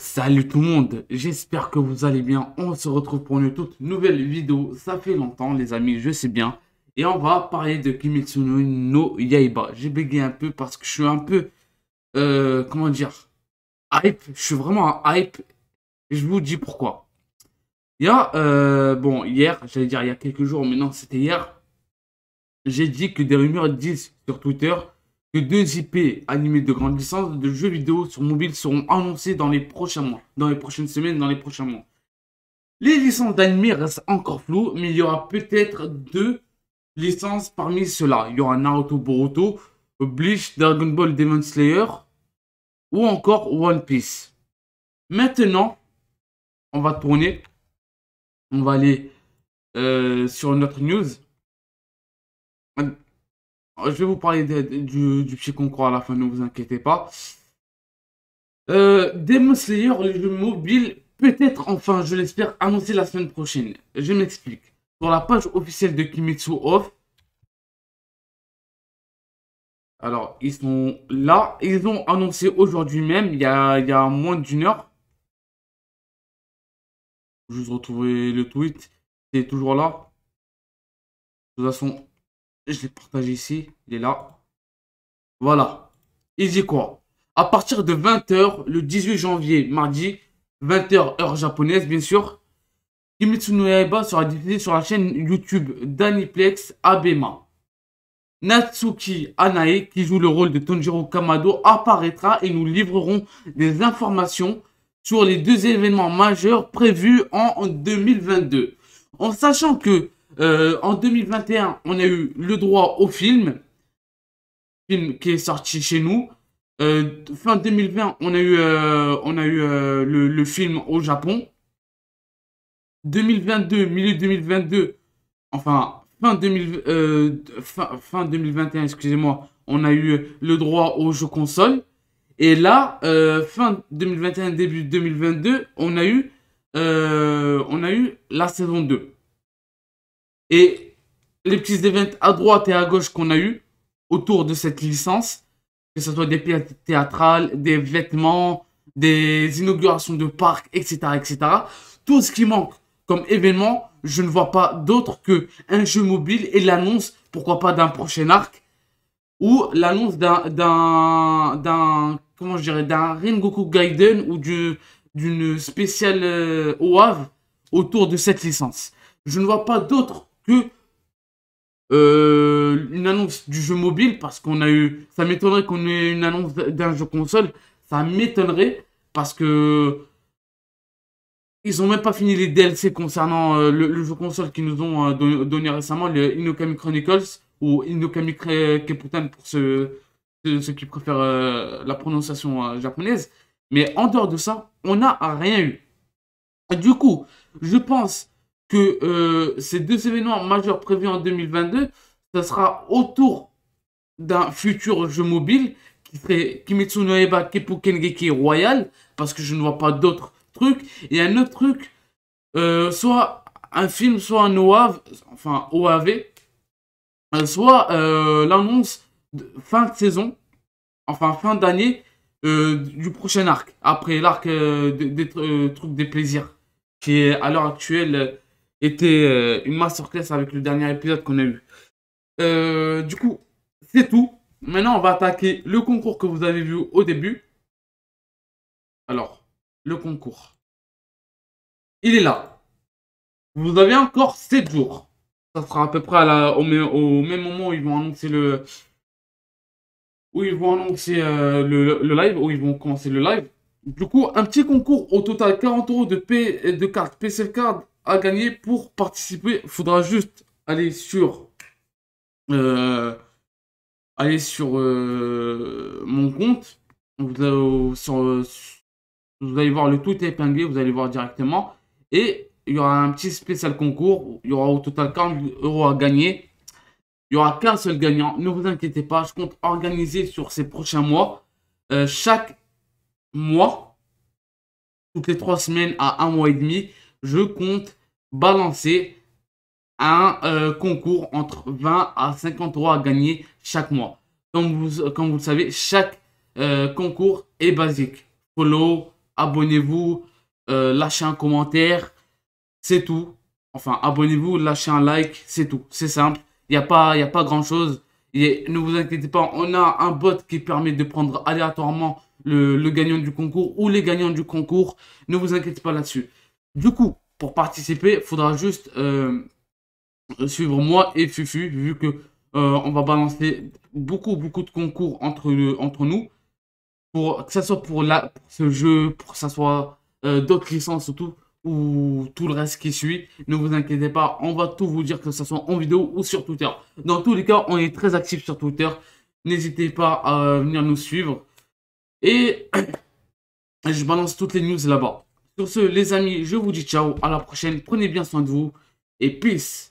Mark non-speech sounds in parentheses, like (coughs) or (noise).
Salut tout le monde, j'espère que vous allez bien. On se retrouve pour une toute nouvelle vidéo. Ça fait longtemps les amis, je sais bien. Et on va parler de Kimetsu no Yaiba. J'ai bégayé un peu parce que je suis un peu... Euh, comment dire Hype, je suis vraiment hype. je vous dis pourquoi. Il y a... Euh, bon, hier, j'allais dire il y a quelques jours, mais non, c'était hier. J'ai dit que des rumeurs disent sur Twitter que deux IP animés de grandes licences de jeux vidéo sur mobile seront annoncés dans les prochains mois, dans les prochaines semaines, dans les prochains mois. Les licences d'anime restent encore floues, mais il y aura peut-être deux licences parmi ceux-là. Il y aura Naruto Boruto, Bleach, Dragon Ball Demon Slayer ou encore One Piece. Maintenant, on va tourner. On va aller euh, sur notre news. Euh, je vais vous parler du, du, qu'on concours à la fin, ne vous inquiétez pas. Euh, Slayer, le mobile, peut-être enfin, je l'espère, annoncé la semaine prochaine. Je m'explique. Sur la page officielle de Kimetsu Off, alors, ils sont là. Ils ont annoncé aujourd'hui même, il y a, moins d'une heure. Vous retrouver le tweet. C'est toujours là. De toute façon, je l'ai partagé ici. Il est là. Voilà. Il dit quoi À partir de 20h, le 18 janvier, mardi, 20h heure japonaise, bien sûr, Kimetsu no Yaiba sera diffusé sur la chaîne YouTube d'Aniplex Abema. Natsuki Anae, qui joue le rôle de Tonjiro Kamado, apparaîtra et nous livrerons des informations sur les deux événements majeurs prévus en 2022. En sachant que euh, en 2021, on a eu le droit au film, film qui est sorti chez nous. Euh, fin 2020, on a eu, euh, on a eu le, film au Japon. 2022, milieu 2022, enfin fin, 2021, excusez-moi, on a eu le droit aux jeux console. Et là, fin 2021, début 2022, on a eu, on a eu la saison 2. Et les petits événements à droite et à gauche qu'on a eu autour de cette licence, que ce soit des pièces théâtrales, des vêtements, des inaugurations de parcs, etc., etc. Tout ce qui manque comme événement, je ne vois pas d'autre que un jeu mobile et l'annonce, pourquoi pas d'un prochain arc, ou l'annonce d'un, d'un, comment je dirais, d'un Rengoku Gaiden ou d'une spéciale euh, OAV autour de cette licence. Je ne vois pas d'autre euh, une annonce du jeu mobile, parce qu'on a eu. Ça m'étonnerait qu'on ait une annonce d'un jeu console. Ça m'étonnerait parce que. Ils ont même pas fini les DLC concernant euh, le, jeu console qu'ils nous ont euh, donné récemment, le Inokami Chronicles ou Inokami Keputan pour ceux, ceux qui préfèrent la prononciation japonaise. Mais en dehors de ça, on n'a rien eu. Du coup, je pense que euh, ces deux événements majeurs prévus en 2022, ça sera autour d'un futur jeu mobile qui serait Kimetsu no Eba Royal, parce que je ne vois pas d'autres trucs, et un autre truc, euh, soit un film, soit un OAV, enfin OAV, euh, soit l'annonce de fin de saison, enfin fin d'année, du prochain arc, après l'arc des, trucs des plaisirs, qui est à l'heure actuelle était euh, une masterclass avec le dernier épisode qu'on a eu. Euh, du coup, c'est tout. Maintenant, on va attaquer le concours que vous avez vu au début. Alors, le concours. Il est là. Vous avez encore 7 jours. Ça sera à peu près au, même moment où ils vont annoncer le... Où ils vont annoncer euh, le, live, où ils vont commencer le live. Du coup, un petit concours au total 40 euros de, P, de carte PCF Card à gagner pour participer. Il faudra juste aller sur. Euh, aller sur euh, mon compte. Vous allez, vous allez voir le tout épinglé, vous allez voir directement. Et il y aura un petit spécial concours. Il y aura au total 40 euros à gagner. Il y aura qu'un seul gagnant. Ne vous inquiétez pas, je compte organiser sur ces prochains mois. Euh, chaque mois, toutes les trois semaines à un mois et demi, je compte balancer un euh, concours entre 20 à 53 à gagner chaque mois. Comme vous, comme vous le savez, chaque euh, concours est basique. Follow, abonnez-vous, euh, lâchez un commentaire, c'est tout. Enfin, abonnez-vous, lâchez un like, c'est tout. C'est simple. Il n'y a, pas, a pas grand chose. Et ne vous inquiétez pas, on a un bot qui permet de prendre aléatoirement le gagnant du concours ou les gagnants du concours. Ne vous inquiétez pas là-dessus. Du coup, pour participer, faudra juste euh, suivre moi et Fufu, vu que euh, on va balancer beaucoup, beaucoup de concours entre, entre nous, pour, que ce soit pour, la, ce jeu, pour que ce soit euh, d'autres licences ou tout, ou tout le reste qui suit. Ne vous inquiétez pas, on va tout vous dire, que ce soit en vidéo ou sur Twitter. Dans tous les cas, on est très actif sur Twitter. N'hésitez pas à venir nous suivre. Et (coughs) je balance toutes les news là-bas. Sur ce, les amis, je vous dis ciao, à la prochaine, prenez bien soin de vous et peace